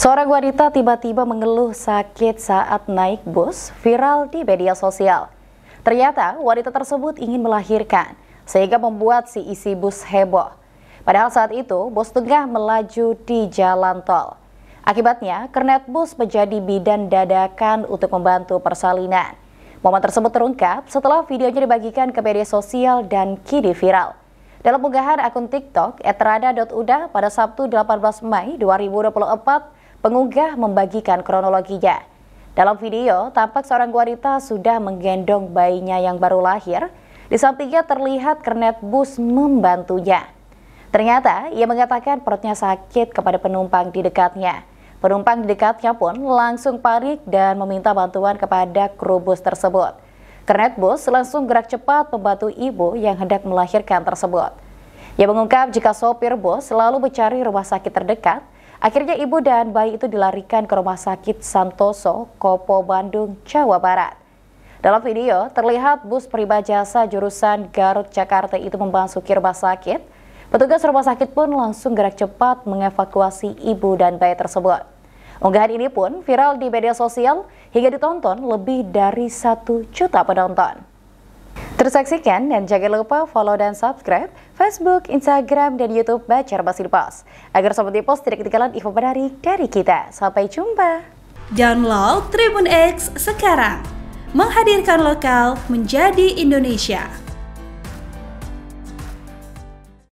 Seorang wanita tiba-tiba mengeluh sakit saat naik bus viral di media sosial. Ternyata wanita tersebut ingin melahirkan, sehingga membuat si isi bus heboh. Padahal saat itu bus tengah melaju di jalan tol. Akibatnya, kernet bus menjadi bidan dadakan untuk membantu persalinan. Momen tersebut terungkap setelah videonya dibagikan ke media sosial dan kini viral. Dalam unggahan akun TikTok etrada.uda pada Sabtu 18 Mei 2024, pengunggah membagikan kronologinya. Dalam video, tampak seorang wanita sudah menggendong bayinya yang baru lahir. Di sampingnya terlihat kernet bus membantunya. Ternyata ia mengatakan perutnya sakit kepada penumpang di dekatnya. Penumpang di dekatnya pun langsung parik dan meminta bantuan kepada kru bus tersebut. Kernet bus langsung gerak cepat membantu ibu yang hendak melahirkan tersebut. Ia mengungkap jika sopir bus selalu mencari rumah sakit terdekat Akhirnya ibu dan bayi itu dilarikan ke Rumah Sakit Santoso, Kopo, Bandung, Jawa Barat. Dalam video, terlihat bus peribajasa jurusan Garut, Jakarta itu memasuki rumah sakit. Petugas rumah sakit pun langsung gerak cepat mengevakuasi ibu dan bayi tersebut. Unggahan ini pun viral di media sosial hingga ditonton lebih dari satu juta penonton. Terus saksikan dan jangan lupa follow dan subscribe Facebook, Instagram, dan Youtube Bacar Basil Pos. Agar Sobat Dipos tidak ketinggalan info menarik dari kita. Sampai jumpa. Download Tribun X sekarang. Menghadirkan lokal menjadi Indonesia.